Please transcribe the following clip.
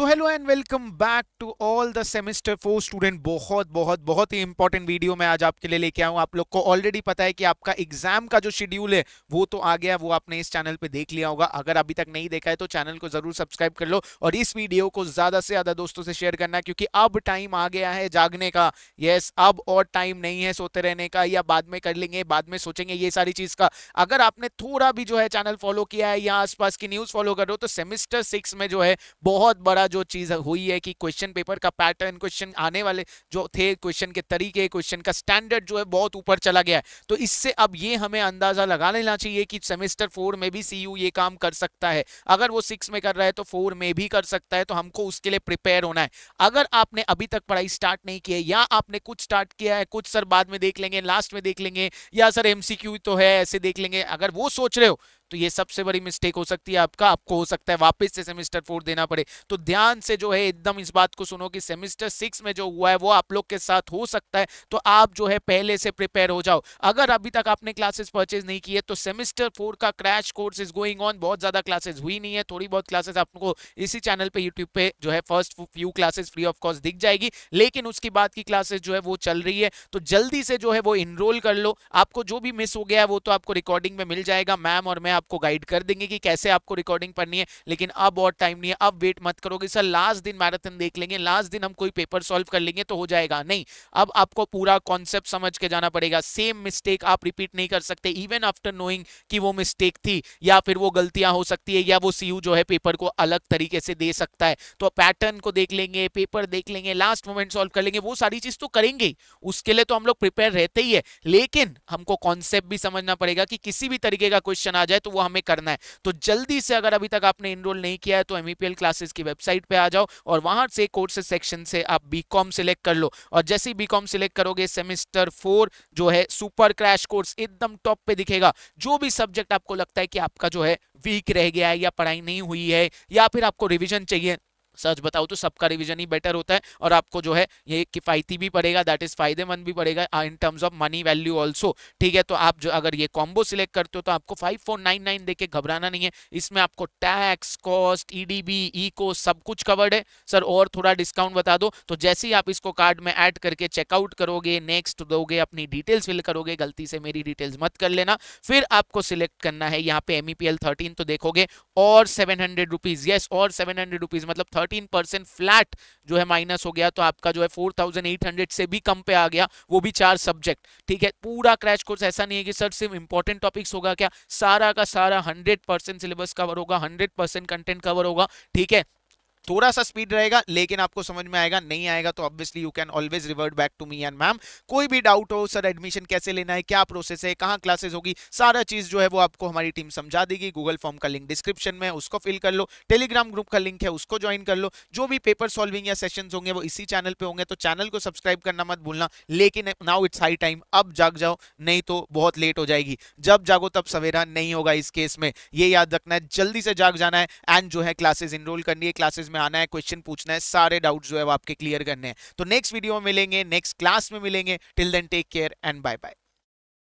तो hello and welcome back to all the semester four student बहुत बहुत बहुत ही इंपॉर्टेंट वीडियो मैं आज आपके लिए लेके आऊँ आप लोग को ऑलरेडी पता है कि आपका एग्जाम का जो शेड्यूल है वो तो आ गया वो आपने इस चैनल पे देख लिया होगा अगर अभी तक नहीं देखा है तो चैनल को जरूर सब्सक्राइब कर लो और इस वीडियो को ज्यादा से ज्यादा दोस्तों से शेयर करना क्योंकि अब टाइम आ गया है जागने का येस अब और टाइम नहीं है सोते रहने का या बाद में कर लेंगे बाद में सोचेंगे ये सारी चीज का अगर आपने थोड़ा भी जो है चैनल फॉलो किया है या आसपास की न्यूज फॉलो कर रहे हो तो सेमिस्टर सिक्स में जो है बहुत बड़ा जो चीज़ हुई है कि क्वेश्चन पेपर का पैटर्न क्वेश्चन आने वाले जो थे क्वेश्चन के तरीके क्वेश्चन का स्टैंडर्ड जो है बहुत ऊपर चला गया है तो इससे अब ये हमें अंदाज़ा लगा लेना चाहिए कि सेमेस्टर फोर में भी सी ये काम कर सकता है अगर वो सिक्स में कर रहा है तो फोर में भी कर सकता है तो हमको उसके लिए प्रिपेयर होना है अगर आपने अभी तक पढ़ाई स्टार्ट नहीं की है या आपने कुछ स्टार्ट किया है कुछ सर बाद में देख लेंगे लास्ट में देख लेंगे या सर एमसीक्यू तो है ऐसे देख लेंगे अगर वो सोच रहे हो तो ये सबसे बड़ी मिस्टेक हो सकती है आपका आपको हो सकता है वापस से सेमेस्टर फोर देना पड़े तो ध्यान से जो है एकदम इस बात को सुनो कि सेमिस्टर सिक्स में जो हुआ है वो आप लोग के साथ हो सकता है तो आप जो है पहले से प्रिपेयर हो जाओ अगर अभी तक आपने क्लासेस परचेज नहीं की है तो सेमिस्टर फोर का crash course is going on बहुत ज्यादा क्लासेस हुई नहीं है थोड़ी बहुत क्लासेस आपको इसी चैनल पे यूट्यूब पे जो है first few classes free of cost दिख जाएगी लेकिन उसके बाद की क्लासेस जो है वो चल रही है तो जल्दी से जो है वो इनरोल कर लो आपको जो भी मिस हो गया है वो तो आपको रिकॉर्डिंग में मिल जाएगा मैम और मैं आपको गाइड कर देंगे कि कैसे आपको रिकॉर्डिंग पढ़नी है लेकिन अब और टाइम नहीं है अब वेट मत करो बोलोगे सर लास्ट दिन मैराथन देख लेंगे लास्ट दिन हम कोई पेपर सॉल्व कर लेंगे तो हो जाएगा नहीं अब आपको पूरा कॉन्सेप्ट समझ के जाना पड़ेगा सेम मिस्टेक आप रिपीट नहीं कर सकते इवन आफ्टर नोइंग कि वो मिस्टेक थी या फिर वो गलतियां हो सकती है या वो सी जो है पेपर को अलग तरीके से दे सकता है तो पैटर्न को देख लेंगे पेपर देख लेंगे लास्ट मोमेंट सॉल्व कर लेंगे वो सारी चीज तो करेंगे उसके लिए तो हम लोग प्रिपेयर रहते ही है लेकिन हमको कॉन्सेप्ट भी समझना पड़ेगा कि किसी भी तरीके का क्वेश्चन आ जाए तो वो हमें करना है तो जल्दी से अगर अभी तक आपने इनरोल नहीं किया है तो एमईपीएल क्लासेस e की वेबसाइट वेबसाइट पे आ जाओ और वहां से कोर्सेज सेक्शन से आप बीकॉम सिलेक्ट कर लो और जैसे ही बीकॉम सिलेक्ट करोगे सेमेस्टर फोर जो है सुपर क्रैश कोर्स एकदम टॉप पे दिखेगा जो भी सब्जेक्ट आपको लगता है कि आपका जो है वीक रह गया है या पढ़ाई नहीं हुई है या फिर आपको रिविजन चाहिए सच बताओ तो सबका रिविजन ही बेटर होता है और आपको जो है ये किफ़ायती भी पड़ेगा दैट इज़ फायदेमंद भी पड़ेगा in terms of money value also ठीक है तो आप जो अगर ये कॉम्बो सिलेक्ट करते हो तो आपको फाइव फोर नाइन नाइन देखे घबराना नहीं है इसमें आपको tax cost E D B E को सब कुछ कवर्ड है सर और थोड़ा डिस्काउंट बता दो तो जैसे ही आप इसको कार्ड में एड करके चेकआउट करोगे नेक्स्ट दोगे अपनी डिटेल्स फिल करोगे गलती से मेरी डिटेल्स मत कर लेना फिर आपको सिलेक्ट करना है यहाँ पे M E P L thirteen तो देखोगे और सेवन हंड्रेड रुपीज़ येस और सेवन हंड्रेड रुपीज़ मतलब थर्टी 14 परसेंट फ्लैट जो है माइनस हो गया तो आपका जो है फोर थाउजेंड एट हंड्रेड से भी कम पे आ गया वो भी चार सब्जेक्ट ठीक है पूरा क्रैश कोर्स ऐसा नहीं है कि सर सिर्फ इंपॉर्टेंट टॉपिक्स होगा क्या सारा का सारा हंड्रेड सिलेबस कवर होगा हंड्रेड कंटेंट कवर होगा ठीक है थोड़ा सा स्पीड रहेगा लेकिन आपको समझ में आएगा नहीं आएगा तो obviously you can always revert back to me and ma'am कोई भी डाउट हो सर एडमिशन कैसे लेना है क्या प्रोसेस है कहाँ क्लासेस होगी सारा चीज जो है वो आपको हमारी टीम समझा देगी गूगल फॉर्म का लिंक डिस्क्रिप्शन में उसको फिल कर लो टेलीग्राम ग्रुप का लिंक है उसको ज्वाइन कर लो जो भी पेपर सॉल्विंग या सेशन होंगे वो इसी चैनल पर होंगे तो चैनल को सब्सक्राइब करना मत भूलना लेकिन नाउ इट्स हाई टाइम अब जाग जाओ नहीं तो बहुत लेट हो जाएगी जब जागो तब सवेरा नहीं होगा इस केस में ये याद रखना है जल्दी से जाग जाना है एंड जो है क्लासेस इनरोल करनी है क्लासेज में आना है क्वेश्चन पूछना है सारे डाउट जो है आपके क्लियर करने हैं तो नेक्स्ट वीडियो में मिलेंगे नेक्स्ट क्लास में मिलेंगे till then take care and bye bye